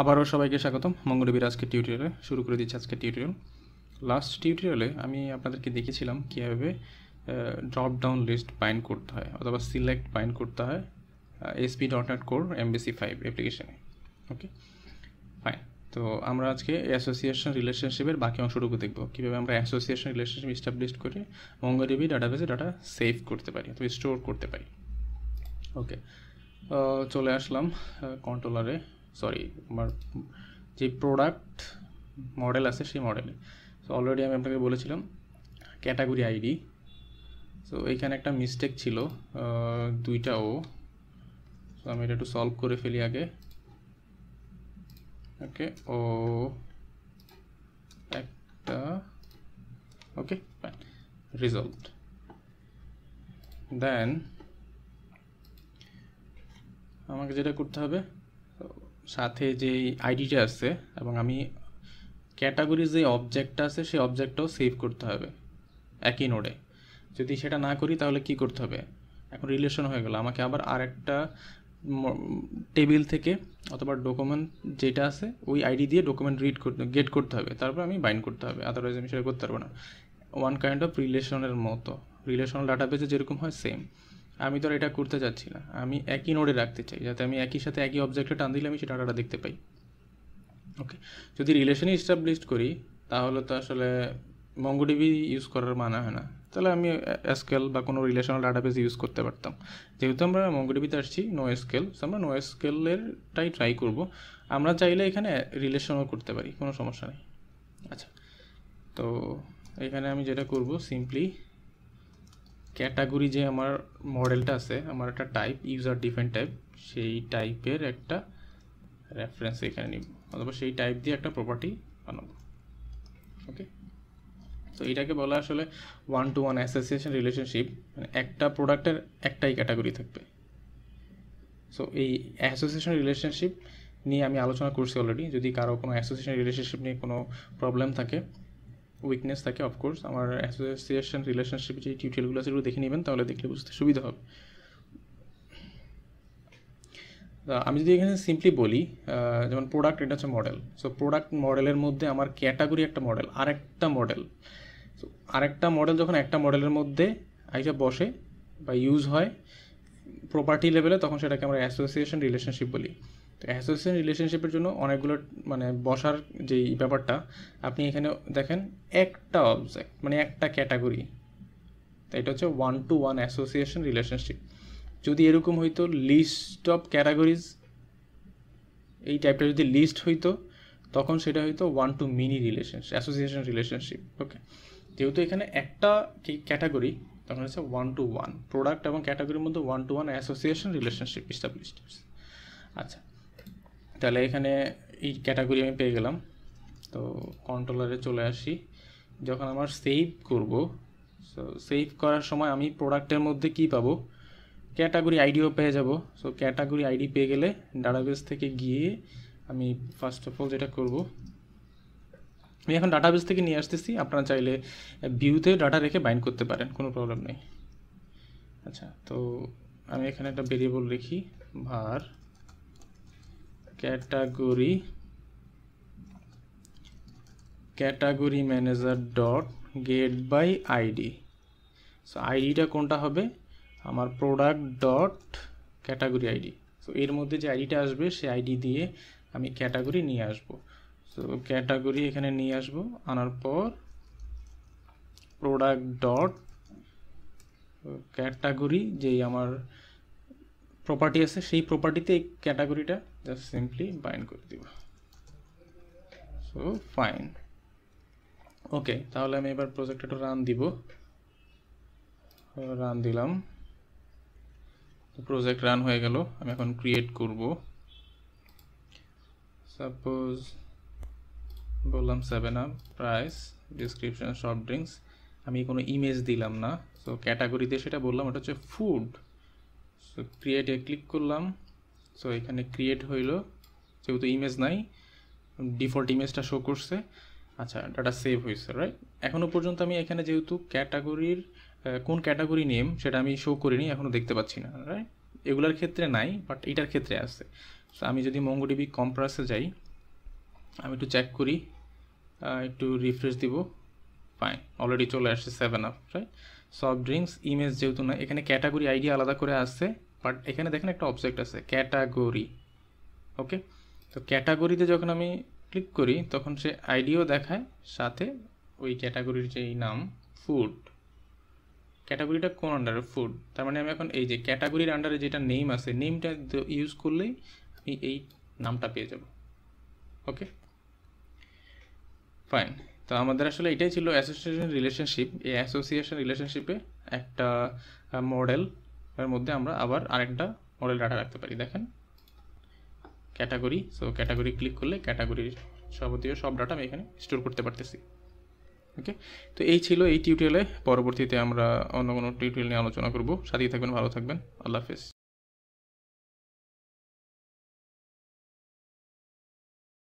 আবারও সবাইকে স্বাগতম মঙ্গলবীর আজকে টিউটোরিয়ালে শুরু করে দিচ্ছি আজকে টিউটোরিয়াল লাস্ট টিউটোরিয়ালে আমি আপনাদেরকে দেখেছিলাম কীভাবে ড্রপ ডাউন লিস্ট বাইন করতে হয় অথবা সিলেক্ট বাইন করতে হয় ASP dot net core MVC five অ্যাপ্লিকেশানে ওকে ফাইন তো আমরা আজকে অ্যাসোসিয়েশন রিলেশনশিপের বাকি অংশটুকু দেখব কীভাবে আমরা অ্যাসোসিয়েশন রিলেশনশিপ ইস্টাবলিশ করে ডাটা ডাটাবেসে ডাটা সেভ করতে পারি অথবা স্টোর করতে পারি ওকে চলে আসলাম কন্ট্রোলারে সরি আমার যে প্রোডাক্ট মডেল আছে সেই মডেলে সো অলরেডি আমি আপনাকে বলেছিলাম ক্যাটাগরি আইডি সো এইখানে একটা মিস্টেক ছিল দুইটা ও সো আমি এটা একটু সলভ করে ফেলি আগে ওকে ও একটা ওকে রেজাল্ট দেন আমাকে যেটা করতে হবে সাথে যে আইডিটা আছে এবং আমি ক্যাটাগরি যে অবজেক্টটা আছে সেই অবজেক্টটাও সেভ করতে হবে একই নোডে যদি সেটা না করি তাহলে কি করতে হবে এখন রিলেশন হয়ে গেল আমাকে আবার আরেকটা টেবিল থেকে অথবা ডকুমেন্ট যেটা আছে ওই আইডি দিয়ে ডকুমেন্ট রিড করতে গেট করতে হবে তারপর আমি বাইন্ড করতে হবে আদারওয়াইজ আমি সেটা করতে পারবো না ওয়ান কাইন্ড অফ রিলেশনের মতো রিলেশনাল ডাটাবেজে যেরকম হয় সেম আমি তো এটা করতে চাচ্ছি না আমি একই নোডে রাখতে চাই যাতে আমি একই সাথে একই অবজেক্টে টান দিলে আমি সেটা ডাটা দেখতে পাই ওকে যদি রিলেশনই এস্টাবলিশ করি তাহলে তো আসলে মঙ্গোডিবি ইউজ করার মানা হয় না তাহলে আমি এসকেল বা কোনো রিলেশনাল ডাটাবেস ইউজ করতে পারতাম যেহেতু আমরা মঙ্গোডিবিতে আসছি নো এসকেল আমরা নো এসকেলেরটাই ট্রাই করব আমরা চাইলে এখানে রিলেশনও করতে পারি কোনো সমস্যা নেই আচ্ছা তো এখানে আমি যেটা করব সিম্পলি ক্যাটাগরি যে আমার মডেলটা আছে আমার একটা টাইপ ইউজার ডিফেন্ট টাইপ সেই টাইপের একটা রেফারেন্স এখানে নিব অথবা সেই টাইপ দিয়ে একটা প্রপার্টি বানাবো ওকে তো এটাকে বলা আসলে one to one association relationship মানে একটা প্রোডাক্টের একটাই ক্যাটাগরি থাকবে সো এই অ্যাসোসিয়েশন রিলেশনশিপ নিয়ে আমি আলোচনা করছি অলরেডি যদি কারো কোনো অ্যাসোসিয়েশন রিলেশনশিপ নিয়ে কোনো প্রবলেম থাকে উইকনেস থাকে অফকোর্স আমার অ্যাসোসিয়েশন রিলেশনশিপ যে টিউটোরিয়ালগুলো আছে সেগুলো দেখে নেবেন তাহলে দেখলে বুঝতে সুবিধা হবে আমি যদি এখানে সিম্পলি বলি যেমন প্রোডাক্ট এটা হচ্ছে মডেল সো প্রোডাক্ট মডেলের মধ্যে আমার ক্যাটাগরি একটা মডেল আরেকটা মডেল সো আরেকটা মডেল যখন একটা মডেলের মধ্যে আইসা বসে বা ইউজ হয় প্রপার্টি লেভেলে তখন সেটাকে আমরা অ্যাসোসিয়েশন রিলেশনশিপ বলি তো অ্যাসোসিয়েশন রিলেশনশিপের জন্য অনেকগুলো মানে বসার যেই ব্যাপারটা আপনি এখানে দেখেন একটা অবজেক্ট মানে একটা ক্যাটাগরি তো এটা হচ্ছে one to one association relationship যদি এরকম হইতো লিস্ট অফ ক্যাটাগরিজ এই টাইপটা যদি লিস্ট হইতো তখন সেটা হইতো one to many relationship association relationship okay যেহেতু এখানে একটা ক্যাটাগরি তখন হচ্ছে ওয়ান টু ওয়ান প্রোডাক্ট এবং ক্যাটাগরির মধ্যে one to one association relationship establish আচ্ছা তাহলে এখানে এই ক্যাটাগরি আমি পেয়ে গেলাম তো কন্ট্রোলারে চলে আসি যখন আমার সেভ করব সো সেভ করার সময় আমি প্রোডাক্টের মধ্যে কি পাবো ক্যাটাগরি আইডিও পেয়ে যাব সো ক্যাটাগরি আইডি পেয়ে গেলে ডাটাবেস থেকে গিয়ে আমি ফার্স্ট অফ অল যেটা করব আমি এখন ডাটাবেস থেকে নিয়ে আসতেছি আপনারা চাইলে ভিউতে ডাটা রেখে বাইন্ড করতে পারেন কোনো প্রবলেম নেই আচ্ছা তো আমি এখানে একটা ভেরিয়েবল রেখি var category category manager dot get by ID so আইডিটা কোনটা হবে আমার product dot category ID so এর মধ্যে যে আইডিটা আসবে সেই আইডি দিয়ে আমি ক্যাটাগরি নিয়ে আসব সো ক্যাটাগরি এখানে নিয়ে আসব আনার পর প্রোডাক্ট ডট ক্যাটাগরি যেই আমার প্রপার্টি আছে সেই প্রপার্টিতে এই ক্যাটাগরিটা জাস্ট সিম্পলি বাইন্ড করে দিব সো ফাইন ওকে তাহলে আমি এবার প্রজেক্টটা একটু রান দিব রান দিলাম প্রজেক্ট রান হয়ে গেল আমি এখন ক্রিয়েট করব সাপোজ বললাম seven up price description soft drinks আমি কোনো ইমেজ দিলাম না সো ক্যাটাগরিতে সেটা বললাম ওটা হচ্ছে ফুড সো ক্রিয়েটে ক্লিক করলাম সো এখানে ক্রিয়েট হইল যেহেতু ইমেজ নাই ডিফল্ট ইমেজটা শো করছে আচ্ছা ডাটা সেভ হয়েছে রাইট এখনও পর্যন্ত আমি এখানে যেহেতু ক্যাটাগরির কোন ক্যাটাগরি নেম সেটা আমি শো করিনি এখনও দেখতে পাচ্ছি না রাইট এগুলার ক্ষেত্রে নাই বাট এটার ক্ষেত্রে আছে সো আমি যদি মঙ্গোডিবি কম্প্রাসে যাই আমি একটু চেক করি একটু রিফ্রেশ দিব ফাইন অলরেডি চলে আসছে seven up right soft drinks image যেহেতু না এখানে ক্যাটাগরি আইডি আলাদা করে আসছে বাট এখানে দেখেন একটা অবজেক্ট আছে ক্যাটাগরি ওকে তো ক্যাটাগরিতে যখন আমি ক্লিক করি তখন সে আইডিও দেখায় সাথে ওই ক্যাটাগরির যেই নাম ফুড ক্যাটাগরিটা কোন আন্ডারে ফুড তার মানে আমি এখন এই যে ক্যাটাগরির আন্ডারে যেটা নেম আছে নেমটা ইউজ করলেই আমি এই নামটা পেয়ে যাব ওকে ফাইন তো আমাদের আসলে এটাই ছিল অ্যাসোসিয়েশন রিলেশনশিপ এই অ্যাসোসিয়েশন রিলেশনশিপে একটা মডেল এর মধ্যে আমরা আবার আরেকটা মডেল ডাটা রাখতে পারি দেখেন ক্যাটাগরি সো ক্যাটাগরি ক্লিক করলে ক্যাটাগরির সবতীয় সব ডাটা আমি এখানে স্টোর করতে পারতেছি ওকে তো এই ছিল এই টিউটোরিয়ালে পরবর্তীতে আমরা অন্য কোনো টিউটোরিয়াল নিয়ে আলোচনা করব সাথেই থাকবেন ভালো থাকবেন আল্লাহ হাফেজ